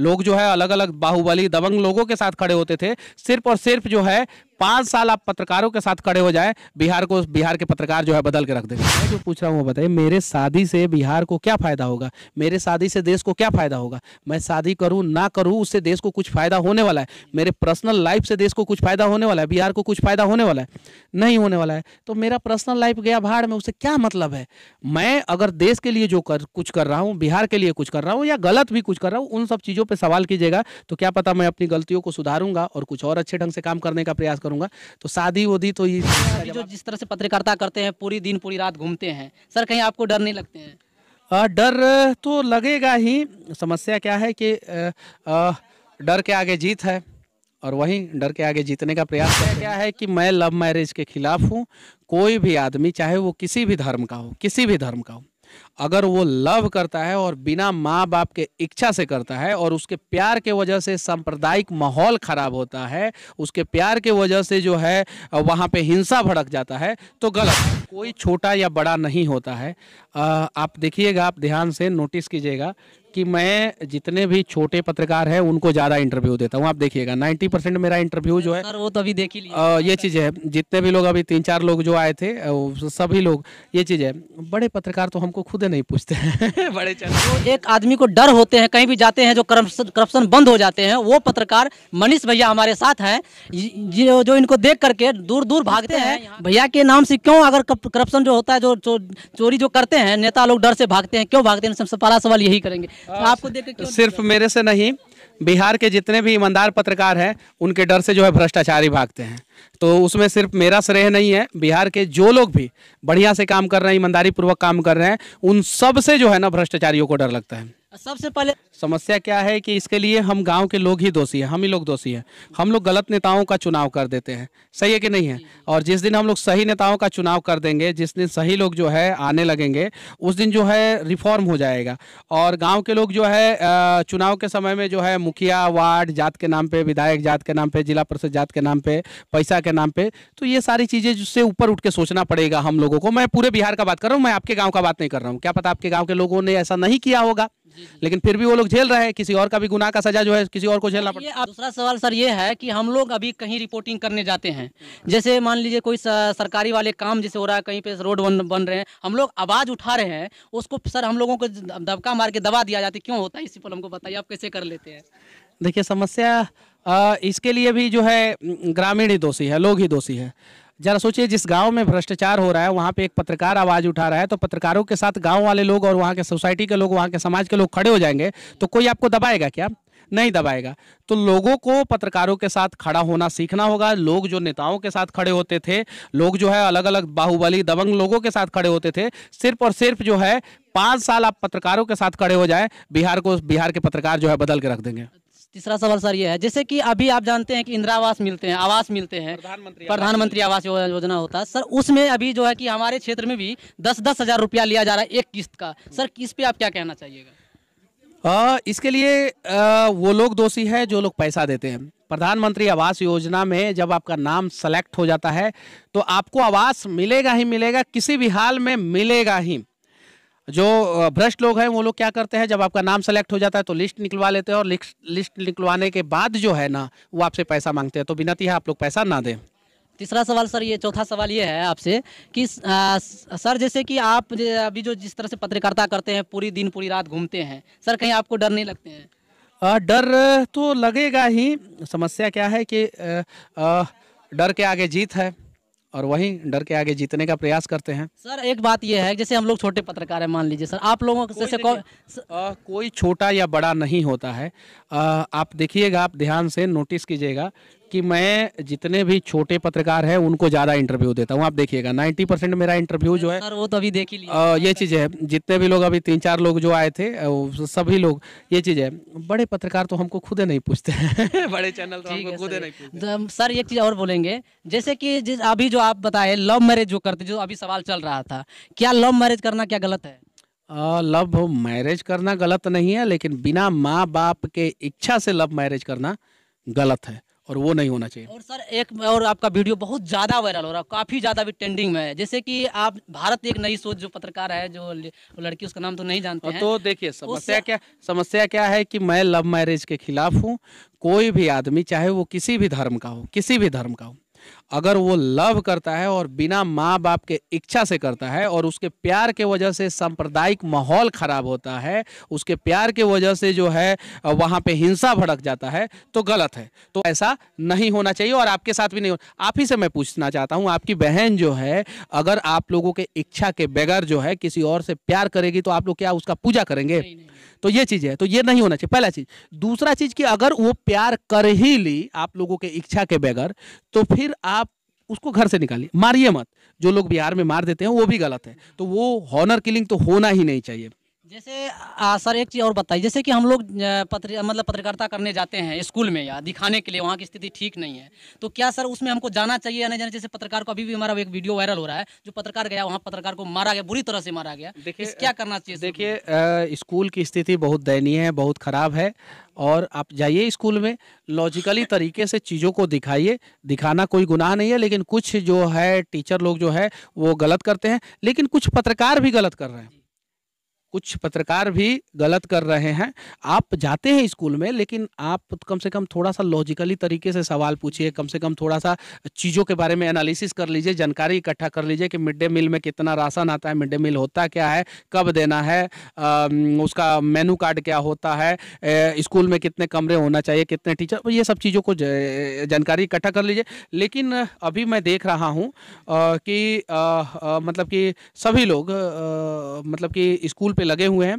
लोग जो है अलग अलग बाहुबली दबंग लोगों के साथ खड़े होते थे सिर्फ और सिर्फ जो है पाँच साल आप पत्रकारों के साथ खड़े हो जाए बिहार को बिहार के पत्रकार जो है बदल के रख देंगे मैं जो पूछ रहा हूँ वो बताइए मेरे शादी से बिहार को क्या फ़ायदा होगा मेरे शादी से देश को क्या फ़ायदा होगा मैं शादी करूँ ना करूँ उससे देश को कुछ फ़ायदा होने वाला है मेरे पर्सनल लाइफ से देश को कुछ फ़ायदा होने वाला है बिहार को कुछ फ़ायदा होने वाला है नहीं होने वाला है तो मेरा पर्सनल लाइफ गया भाड़ में उससे क्या मतलब है मैं अगर देश के लिए जो कर कुछ कर रहा हूँ बिहार के लिए कुछ कर रहा हूँ या गलत भी कुछ कर रहा हूँ उन सब चीज़ों पर सवाल कीजिएगा तो क्या पता मैं अपनी गलतियों को सुधारूंगा और कुछ और अच्छे ढंग से काम करने का प्रयास करूँगा करूंगा तो शादी वादी तो ये तो जो जिस तरह से पत्रकारिता करते हैं पूरी दिन पूरी रात घूमते हैं सर कहीं आपको डर नहीं लगते हैं आ, डर तो लगेगा ही समस्या क्या है कि डर के आगे जीत है और वहीं डर के आगे जीतने का प्रयास कर क्या है कि मैं लव मैरिज के खिलाफ हूँ कोई भी आदमी चाहे वो किसी भी धर्म का हो किसी भी धर्म का हो अगर वो लव करता है और बिना माँ बाप के इच्छा से करता है और उसके प्यार के वजह से सांप्रदायिक माहौल खराब होता है उसके प्यार के वजह से जो है वहाँ पे हिंसा भड़क जाता है तो गलत कोई छोटा या बड़ा नहीं होता है आप देखिएगा आप ध्यान से नोटिस कीजिएगा कि मैं जितने भी छोटे पत्रकार हैं उनको ज़्यादा इंटरव्यू देता हूँ आप देखिएगा 90 परसेंट मेरा इंटरव्यू जो है सर वो तो अभी देख ही लिया ये चीज़ है जितने भी लोग अभी तीन चार लोग जो आए थे सभी लोग ये चीज़ है बड़े पत्रकार तो हमको खुद मुद्दे नहीं पूछते हैं बड़े चैनल एक आदमी को डर होते हैं कहीं भी जाते हैं जो करप्शन बंद हो जाते हैं वो पत्रकार मनीष भैया हमारे साथ हैं जो जो इनको देख करके दूर दूर भागते हैं भैया के नाम से क्यों अगर करप्शन जो होता है जो चोरी जो करते हैं नेता लोग डर से भागते हैं क्यों भागते हैं सबसे पहला सवाल यही करेंगे हाँ। आपको देख सिर्फ मेरे से नहीं बिहार के जितने भी ईमानदार पत्रकार हैं उनके डर से जो है भ्रष्टाचारी भागते हैं तो उसमें सिर्फ मेरा श्रेय नहीं है बिहार के जो लोग भी बढ़िया से काम कर रहे हैं ईमानदारी पूर्वक काम कर रहे हैं उन सब से जो है ना भ्रष्टाचारियों को डर लगता है सबसे पहले समस्या क्या है कि इसके लिए हम गांव के लोग ही दोषी हैं हम ही लोग दोषी हैं हम लोग गलत नेताओं का चुनाव कर देते हैं सही है कि नहीं है और जिस दिन हम लोग सही नेताओं का चुनाव कर देंगे जिस दिन सही लोग जो है आने लगेंगे उस दिन जो है रिफॉर्म हो जाएगा और गांव के लोग जो है चुनाव के समय में जो है मुखिया वार्ड जात के नाम पर विधायक जात के नाम पर जिला परिषद जात के नाम पर पैसा के नाम पर तो ये सारी चीज़ें जिससे ऊपर उठ के सोचना पड़ेगा हम लोगों को मैं पूरे बिहार का बात कर रहा हूँ मैं आपके गाँव का बात नहीं कर रहा हूँ क्या पता आपके गाँव के लोगों ने ऐसा नहीं किया होगा लेकिन फिर भी वो लोग झेल रहे हैं किसी और का भी गुनाह का सजा जो है किसी और को झेलना तो पड़ता है दूसरा सवाल सर ये है कि हम लोग अभी कहीं रिपोर्टिंग करने जाते हैं जैसे मान लीजिए कोई सरकारी वाले काम जैसे हो रहा है कहीं पे रोड बन बन रहे हैं हम लोग आवाज़ उठा रहे हैं उसको सर हम लोगों को दबका मार के दबा दिया जाता है क्यों होता है इसी पर हमको बताइए आप कैसे कर लेते हैं देखिए समस्या इसके लिए भी जो है ग्रामीण ही दोषी है लोग ही दोषी है जरा सोचिए जिस गांव में भ्रष्टाचार हो रहा है वहां पे एक पत्रकार आवाज उठा रहा है तो पत्रकारों के साथ गांव वाले लोग और वहां के सोसाइटी के लोग वहां के समाज के लोग खड़े हो जाएंगे तो कोई आपको दबाएगा क्या नहीं दबाएगा तो लोगों को पत्रकारों के साथ खड़ा होना सीखना होगा लोग जो नेताओं के साथ खड़े होते थे लोग जो है अलग अलग बाहुबली दबंग लोगों के साथ खड़े होते थे सिर्फ और सिर्फ जो है पाँच साल आप पत्रकारों के साथ खड़े हो जाए बिहार को बिहार के पत्रकार जो है बदल के रख देंगे तीसरा सवाल सर ये है जैसे कि अभी आप जानते हैं कि इंदिरा आवास मिलते हैं आवास मिलते हैं प्रधानमंत्री प्रधानमंत्री आवास योजना होता है सर उसमें अभी जो है कि हमारे क्षेत्र में भी दस दस हज़ार रुपया लिया जा रहा है एक किस्त का सर किस पे आप क्या कहना चाहिएगा इसके लिए आ, वो लोग दोषी है जो लोग पैसा देते हैं प्रधानमंत्री आवास योजना में जब आपका नाम सेलेक्ट हो जाता है तो आपको आवास मिलेगा ही मिलेगा किसी भी हाल में मिलेगा ही जो भ्रष्ट लोग हैं वो लोग क्या करते हैं जब आपका नाम सेलेक्ट हो जाता है तो लिस्ट निकलवा लेते हैं और लिस्ट लिस्ट निकलवाने के बाद जो है ना वो आपसे पैसा मांगते हैं तो विनती है आप लोग पैसा ना दें तीसरा सवाल सर ये चौथा सवाल ये है आपसे कि आ, सर जैसे कि आप अभी जो जिस तरह से पत्रकारिता करते हैं पूरी दिन पूरी रात घूमते हैं सर कहीं आपको डर नहीं लगते हैं आ, डर तो लगेगा ही समस्या क्या है कि डर के आगे जीत है और वहीं डर के आगे जीतने का प्रयास करते हैं सर एक बात यह है जैसे हम लोग छोटे पत्रकार हैं मान लीजिए सर आप लोगों को जैसे कौ... आ, कोई छोटा या बड़ा नहीं होता है आ, आप देखिएगा आप ध्यान से नोटिस कीजिएगा कि मैं जितने भी छोटे पत्रकार हैं उनको ज़्यादा इंटरव्यू देता हूँ आप देखिएगा 90 परसेंट मेरा इंटरव्यू जो है सर वो तो अभी देख ही ये चीज़ है जितने भी लोग अभी तीन चार लोग जो आए थे सभी लोग ये चीज़ है बड़े पत्रकार तो हमको खुद नहीं पूछते हैं बड़े चैनल तो हमको खुद नहीं पूछते सर एक चीज़ और बोलेंगे जैसे कि अभी जो आप बताए लव मैरिज जो करते जो अभी सवाल चल रहा था क्या लव मैरिज करना क्या गलत है लव मैरिज करना गलत नहीं है लेकिन बिना माँ बाप के इच्छा से लव मैरिज करना गलत है और वो नहीं होना चाहिए और सर एक और आपका वीडियो बहुत ज़्यादा वायरल हो रहा है काफ़ी ज़्यादा भी ट्रेंडिंग में है जैसे कि आप भारत एक नई सोच जो पत्रकार है जो लड़की उसका नाम तो नहीं जानते हैं तो देखिए समस्या क्या समस्या क्या है कि मैं लव मैरिज के खिलाफ हूँ कोई भी आदमी चाहे वो किसी भी धर्म का हो किसी भी धर्म का हो अगर वो लव करता है और बिना माँ बाप के इच्छा से करता है और उसके प्यार के वजह से सांप्रदायिक माहौल ख़राब होता है उसके प्यार के वजह से जो है वहाँ पे हिंसा भड़क जाता है तो गलत है तो ऐसा नहीं होना चाहिए और आपके साथ भी नहीं होना आप ही से मैं पूछना चाहता हूँ आपकी बहन जो है अगर आप लोगों के इच्छा के बगैर जो है किसी और से प्यार करेगी तो आप लोग क्या उसका पूजा करेंगे नहीं, नहीं। तो ये चीज़ है तो ये नहीं होना चाहिए पहला चीज़ दूसरा चीज़ कि अगर वो प्यार कर ही ली आप लोगों के इच्छा के बगैर तो फिर आप उसको घर से निकालिए मारिए मत जो लोग बिहार में मार देते हैं वो भी गलत है तो वो हॉनर किलिंग तो होना ही नहीं चाहिए जैसे आ, सर एक चीज़ और बताइए जैसे कि हम लोग पत्र मतलब पत्रकारिता करने जाते हैं स्कूल में या दिखाने के लिए वहाँ की स्थिति ठीक नहीं है तो क्या सर उसमें हमको जाना चाहिए या नहीं जाना जैसे पत्रकार को अभी भी हमारा एक वीडियो वायरल हो रहा है जो पत्रकार गया वहाँ पत्रकार को मारा गया बुरी तरह से मारा गया देखिए क्या करना चाहिए देखिए स्कूल की स्थिति बहुत दयनीय है बहुत ख़राब है और आप जाइए स्कूल में लॉजिकली तरीके से चीज़ों को दिखाइए दिखाना कोई गुनाह नहीं है लेकिन कुछ जो है टीचर लोग जो है वो गलत करते हैं लेकिन कुछ पत्रकार भी गलत कर रहे हैं कुछ पत्रकार भी गलत कर रहे हैं आप जाते हैं स्कूल में लेकिन आप कम से कम थोड़ा सा लॉजिकली तरीके से सवाल पूछिए कम से कम थोड़ा सा चीज़ों के बारे में एनालिसिस कर लीजिए जानकारी इकट्ठा कर लीजिए कि मिड डे मील में कितना राशन आता है मिड डे मील होता क्या है कब देना है आ, उसका मेनू कार्ड क्या होता है स्कूल में कितने कमरे होना चाहिए कितने टीचर तो ये सब चीज़ों को जानकारी इकट्ठा कर लीजिए लेकिन अभी मैं देख रहा हूँ कि मतलब कि सभी लोग मतलब कि स्कूल पे लगे हुए हैं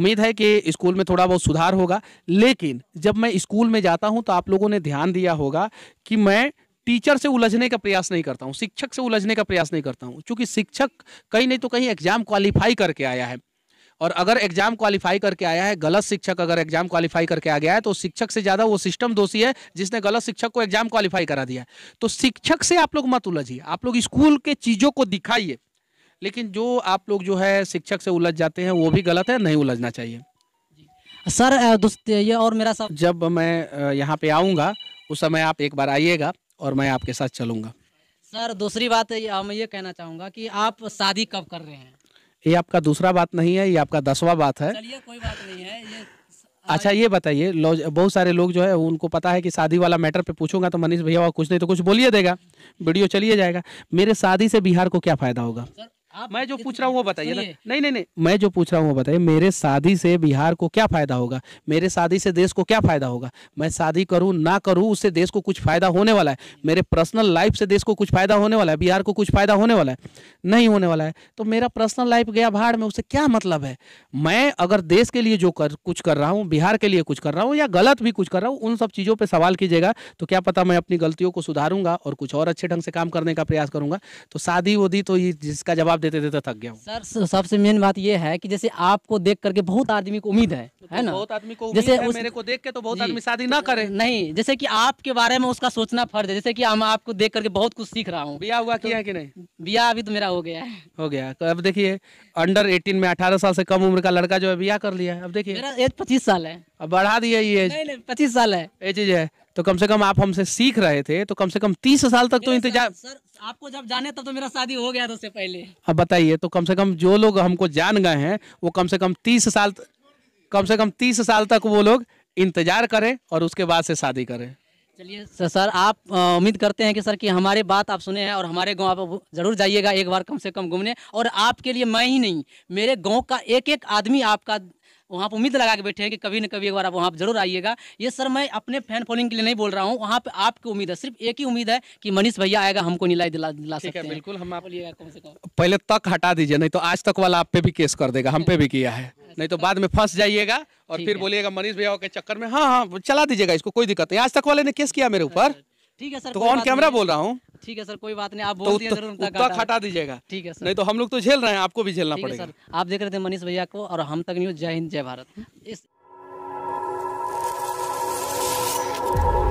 उम्मीद है कि स्कूल में थोड़ा बहुत सुधार होगा लेकिन जब मैं स्कूल में जाता हूं तो आप लोगों ने ध्यान दिया होगा कि मैं टीचर से उलझने का प्रयास नहीं करता हूं शिक्षक से उलझने का प्रयास नहीं करता हूं क्योंकि शिक्षक कहीं नहीं तो कहीं एग्जाम क्वालिफाई करके आया है और अगर एग्जाम क्वालिफाई करके आया है गलत शिक्षक अगर एग्जाम क्वालिफाई करके आ गया है तो शिक्षक से ज्यादा वो सिस्टम दोषी है जिसने गलत शिक्षक को एग्जाम क्वालिफाई करा दिया है तो शिक्षक से आप लोग मत उलझिए आप लोग स्कूल के चीजों को दिखाइए लेकिन जो आप लोग जो है शिक्षक से उलझ जाते हैं वो भी गलत है नहीं उलझना चाहिए सर ये और मेरा साथ जब मैं यहाँ पे आऊँगा उस समय आप एक बार आइएगा और मैं आपके साथ चलूँगा सर दूसरी बात मैं ये कहना चाहूँगा कि आप शादी कब कर रहे हैं ये आपका दूसरा बात नहीं है ये आपका दसवा बात है चलिए कोई बात नहीं है ये अच्छा ये बताइए बहुत सारे लोग जो है उनको पता है कि शादी वाला मैटर पे पूछूंगा तो मनीष भैया कुछ नहीं तो कुछ बोलिए देगा वीडियो चलिए जाएगा मेरे शादी से बिहार को क्या फायदा होगा सर मैं जो पूछ रहा हूँ वो बताइए ना नहीं नहीं नहीं मैं जो पूछ रहा हूँ वो बताइए मेरे शादी से बिहार को क्या फायदा होगा मेरे शादी से देश को क्या फायदा होगा मैं शादी करूँ ना करूँ उससे देश को कुछ फायदा होने वाला है मेरे पर्सनल लाइफ से देश को कुछ फायदा होने वाला है बिहार को कुछ फायदा होने वाला है नहीं होने वाला है तो मेरा पर्सनल लाइफ गया भाड़ में उससे क्या मतलब है मैं अगर देश के लिए जो कर कुछ कर रहा हूँ बिहार के लिए कुछ कर रहा हूँ या गलत भी कुछ कर रहा हूँ उन सब चीज़ों पर सवाल कीजिएगा तो क्या पता मैं अपनी गलतियों को सुधारूंगा और कुछ और अच्छे ढंग से काम करने का प्रयास करूंगा तो शादी वोदी तो ये जिसका जवाब देते देते थक गया हूँ सर सबसे मेन बात ये है कि जैसे आपको देख करके बहुत आदमी को उम्मीद है तो है ना बहुत आदमी को जैसे है, उस... मेरे को देख के तो बहुत आदमी शादी ना करे नहीं जैसे कि आपके बारे में उसका सोचना फर्ज है जैसे कि हम आपको देख करके बहुत कुछ सीख रहा हूँ ब्याह हुआ तो किया कि नहीं ब्याह अभी तो मेरा हो गया है हो गया तो अब देखिए अंडर एटीन में अठारह साल से कम उम्र का लड़का जो है ब्याह कर लिया है अब देखिए मेरा एज पच्चीस साल है अब बढ़ा दिया ये एज पच्चीस साल है ये चीज है तो कम से कम आप हमसे सीख रहे थे तो कम से कम तीस साल तक तो इंतजार सर आपको जब जाने तब तो मेरा शादी हो गया था उससे पहले अब बताइए तो कम से कम जो लोग हमको जान गए हैं वो कम से कम तीस साल कम से कम तीस साल तक वो लोग इंतजार करें और उसके बाद से शादी करें चलिए सर सर आप उम्मीद करते हैं कि सर कि हमारे बात आप सुने हैं और हमारे गांव आप जरूर जाइएगा एक बार कम से कम घूमने और आपके लिए मैं ही नहीं मेरे गांव का एक एक आदमी आपका वहाँ पर उम्मीद लगा के बैठे हैं कि कभी ना कभी एक बार आप वहाँ पर जरूर आइएगा ये सर मैं अपने फैन फॉलोइंग के लिए नहीं बोल रहा हूँ वहाँ पर आपकी उम्मीद है सिर्फ एक ही उम्मीद है कि मनीष भैया आएगा हमको नीलाई दिला दिला सकते हैं बिल्कुल हम आप पहले तक हटा दीजिए नहीं तो आज तक वाला आप पे भी केस कर देगा हम पे भी किया है अच्छा, अच्छा। नहीं तो बाद में फंस जाइएगा और फिर बोलिएगा मनीष भैया के चक्कर में हाँ हाँ चला दीजिएगा इसको कोई दिक्कत नहीं आज तक वाले ने केस किया मेरे अच्छा, ऊपर ठीक है सर तो ऑन कैमरा बोल रहा हूँ ठीक है सर कोई बात नहीं आप तो बोल दिए जरूर हटा दीजिएगा ठीक है सर नहीं तो हम लोग तो झेल रहे हैं आपको भी झेलना पड़ेगा सर आप देख रहे थे मनीष भैया को और हम तक न्यूज जय हिंद जय भारत इस